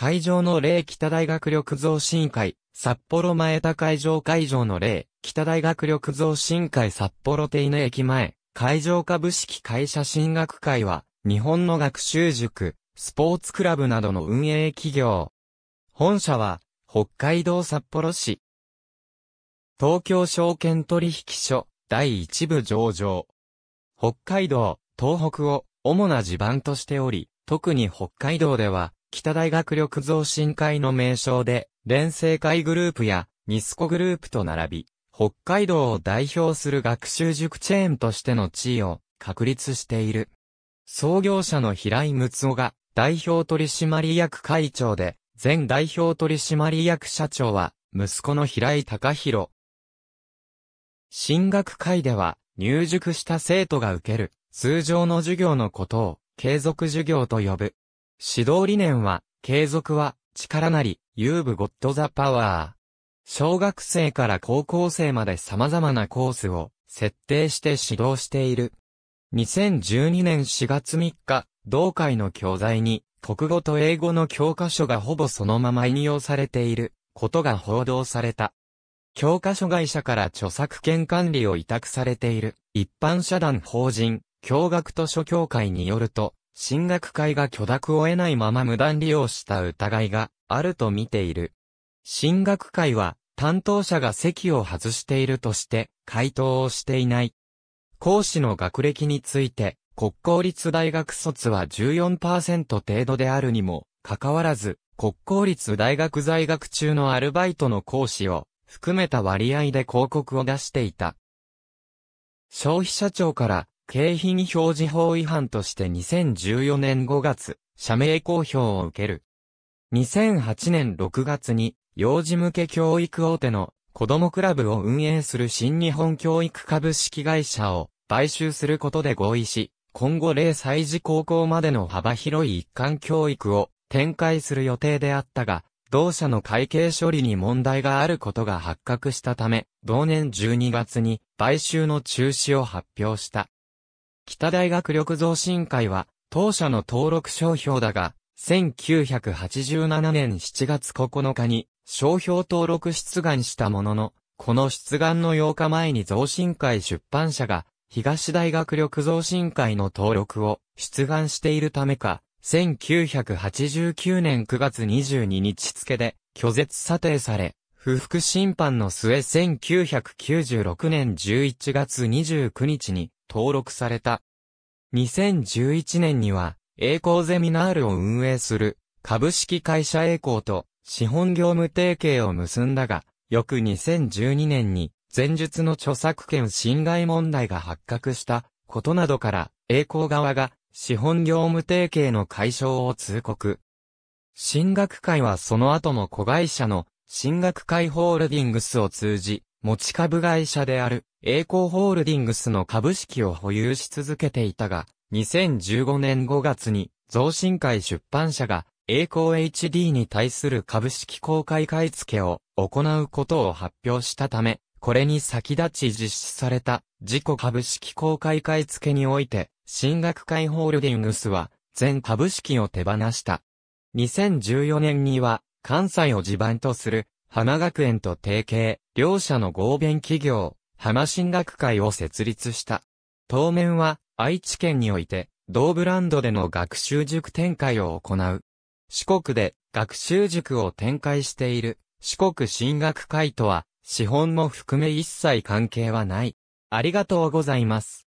会場の例北大学力増進会、札幌前田会場会場の例、北大学力増進会札幌手稲駅前、会場株式会社進学会は、日本の学習塾、スポーツクラブなどの運営企業。本社は、北海道札幌市。東京証券取引所、第一部上場。北海道、東北を主な地盤としており、特に北海道では、北大学力増進会の名称で、連成会グループや、ニスコグループと並び、北海道を代表する学習塾チェーンとしての地位を確立している。創業者の平井睦夫が代表取締役会長で、前代表取締役社長は、息子の平井隆弘。進学会では、入塾した生徒が受ける、通常の授業のことを、継続授業と呼ぶ。指導理念は、継続は、力なり、you've got the power。小学生から高校生まで様々なコースを設定して指導している。2012年4月3日、同会の教材に、国語と英語の教科書がほぼそのまま引用されていることが報道された。教科書会社から著作権管理を委託されている一般社団法人、教学図書協会によると、進学会が許諾を得ないまま無断利用した疑いがあると見ている。進学会は担当者が席を外しているとして回答をしていない。講師の学歴について国公立大学卒は14%程度であるにもかかわらず国公立大学在学中のアルバイトの講師を含めた割合で広告を出していた。消費者庁から景品表示法違反として2014年5月、社名公表を受ける。2008年6月に、幼児向け教育大手の子供クラブを運営する新日本教育株式会社を買収することで合意し、今後0歳児高校までの幅広い一貫教育を展開する予定であったが、同社の会計処理に問題があることが発覚したため、同年12月に買収の中止を発表した。北大学力増進会は、当社の登録商標だが、1987年7月9日に商標登録出願したものの、この出願の8日前に増進会出版社が東大学力増進会の登録を出願しているためか、1989年9月22日付で拒絶査定され、不服審判の末1996年11月29日に登録された。2011年には、栄光ゼミナールを運営する、株式会社栄光と資本業務提携を結んだが、翌2012年に、前述の著作権侵害問題が発覚したことなどから、栄光側が資本業務提携の解消を通告。進学会はその後も子会社の進学会ホールディングスを通じ、持ち株会社である栄光ホールディングスの株式を保有し続けていたが、2015年5月に増進会出版社が栄光 HD に対する株式公開買い付けを行うことを発表したため、これに先立ち実施された自己株式公開買い付けにおいて、新学会ホールディングスは全株式を手放した。2014年には関西を地盤とする花学園と提携、両社の合弁企業、花進学会を設立した。当面は、愛知県において、同ブランドでの学習塾展開を行う。四国で学習塾を展開している四国進学会とは資本も含め一切関係はない。ありがとうございます。